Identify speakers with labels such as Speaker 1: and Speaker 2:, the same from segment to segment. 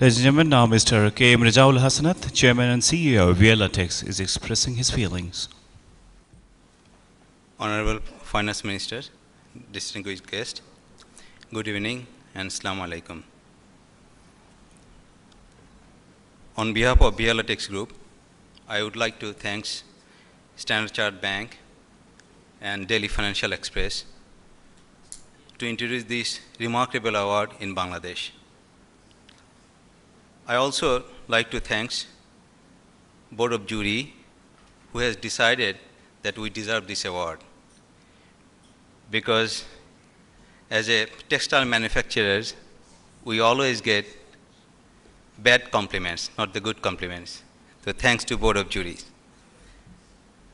Speaker 1: Ladies and gentlemen, now Mr. K. M. Rajaul Hasanath, Chairman and CEO of VLATEX, is expressing his feelings. Honorable Finance Minister, distinguished guest, good evening and Assalamu Alaikum. On behalf of Bielatex Group, I would like to thank Standard Chartered Bank and Delhi Financial Express to introduce this remarkable award in Bangladesh. I also like to thank Board of Jury who has decided that we deserve this award because as a textile manufacturers, we always get bad compliments, not the good compliments. So thanks to Board of Juries.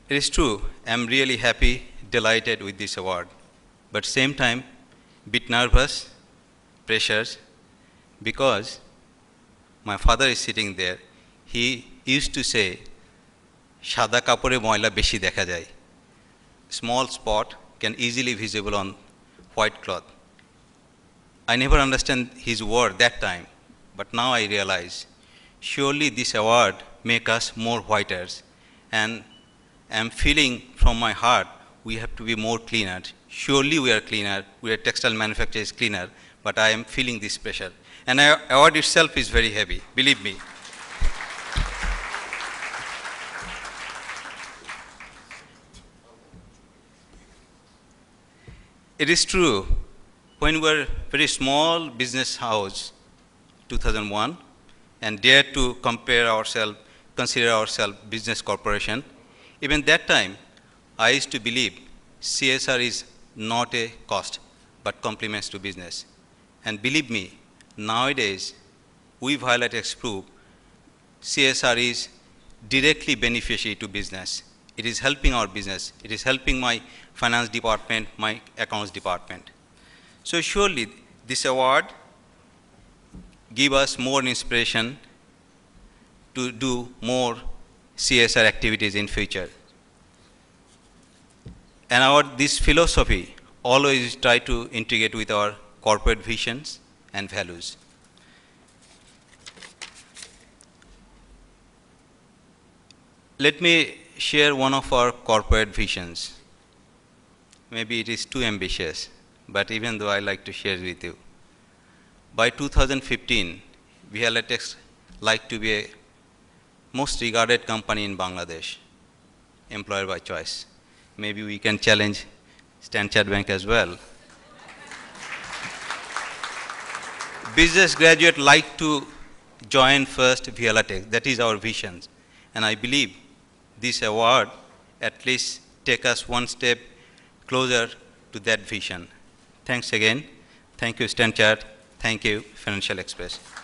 Speaker 1: It is true, I'm really happy, delighted with this award, but same time, bit nervous, pressures, because my father is sitting there, he used to say, সাদা কাপড়ে ময়লা beshi dekha jai." small spot can easily visible on white cloth. I never understand his word that time, but now I realize surely this award make us more whiters and am feeling from my heart we have to be more cleaner. Surely we are cleaner, we are textile manufacturers cleaner, but I am feeling this pressure. And award itself is very heavy, believe me. It is true, when we were very small business house, 2001, and dared to compare ourselves, consider ourselves business corporation, even that time I used to believe CSR is not a cost, but complements to business. And believe me, nowadays, we highlighted prove CSR is directly beneficiary to business. It is helping our business. It is helping my finance department, my accounts department. So surely this award give us more inspiration to do more CSR activities in future. And our, this philosophy always try to integrate with our corporate visions and values. Let me share one of our corporate visions. Maybe it is too ambitious, but even though I like to share with you. By 2015, VLATEX like to be a most regarded company in Bangladesh, employer by choice maybe we can challenge Stanchard Bank as well. Business graduate like to join first VLATech. That is our vision. And I believe this award at least take us one step closer to that vision. Thanks again. Thank you, Stanchart. Thank you, Financial Express.